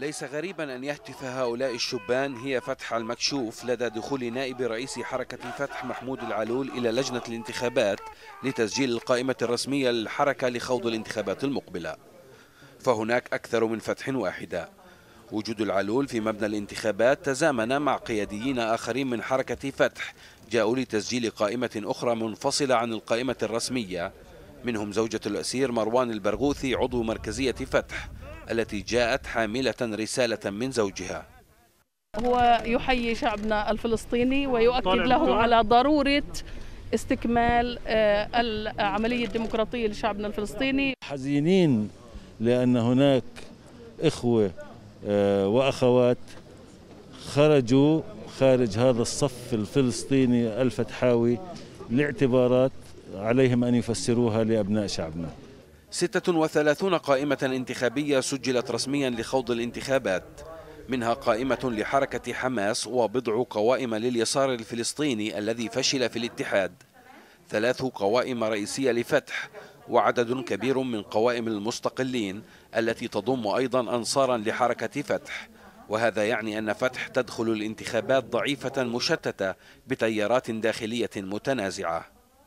ليس غريبا أن يهتف هؤلاء الشبان هي فتح المكشوف لدى دخول نائب رئيس حركة فتح محمود العلول إلى لجنة الانتخابات لتسجيل القائمة الرسمية للحركة لخوض الانتخابات المقبلة فهناك أكثر من فتح واحدة وجود العلول في مبنى الانتخابات تزامن مع قياديين آخرين من حركة فتح جاءوا لتسجيل قائمة أخرى منفصلة عن القائمة الرسمية منهم زوجة الأسير مروان البرغوثي عضو مركزية فتح التي جاءت حاملة رسالة من زوجها هو يحيي شعبنا الفلسطيني ويؤكد له على ضرورة استكمال آه، العملية الديمقراطية لشعبنا الفلسطيني حزينين لأن هناك إخوة آه، وأخوات خرجوا خارج هذا الصف الفلسطيني الفتحاوي لاعتبارات عليهم أن يفسروها لأبناء شعبنا 36 قائمة انتخابية سجلت رسميا لخوض الانتخابات منها قائمة لحركة حماس وبضع قوائم لليسار الفلسطيني الذي فشل في الاتحاد ثلاث قوائم رئيسية لفتح وعدد كبير من قوائم المستقلين التي تضم أيضا أنصارا لحركة فتح وهذا يعني أن فتح تدخل الانتخابات ضعيفة مشتتة بتيارات داخلية متنازعة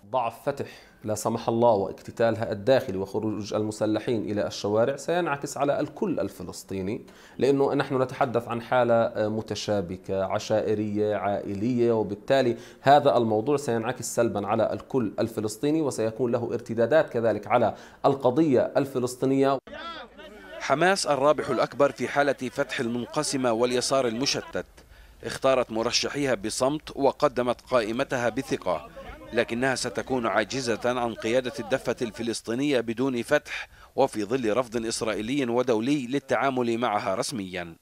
ضعف فتح لا سمح الله واقتتالها الداخلي وخروج المسلحين الى الشوارع سينعكس على الكل الفلسطيني لانه نحن نتحدث عن حاله متشابكه عشائريه عائليه وبالتالي هذا الموضوع سينعكس سلبا على الكل الفلسطيني وسيكون له ارتدادات كذلك على القضيه الفلسطينيه حماس الرابح الاكبر في حاله فتح المنقسمه واليسار المشتت اختارت مرشحيها بصمت وقدمت قائمتها بثقه لكنها ستكون عاجزة عن قيادة الدفة الفلسطينية بدون فتح وفي ظل رفض إسرائيلي ودولي للتعامل معها رسميا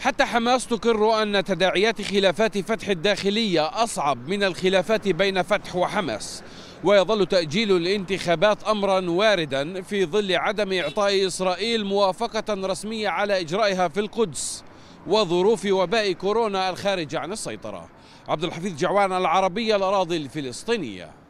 حتى حماس تقر أن تداعيات خلافات فتح الداخلية أصعب من الخلافات بين فتح وحماس ويظل تأجيل الانتخابات أمرا واردا في ظل عدم إعطاء إسرائيل موافقة رسمية على إجرائها في القدس وظروف وباء كورونا الخارج عن السيطرة عبد الحفيظ جعوان العربية الأراضي الفلسطينية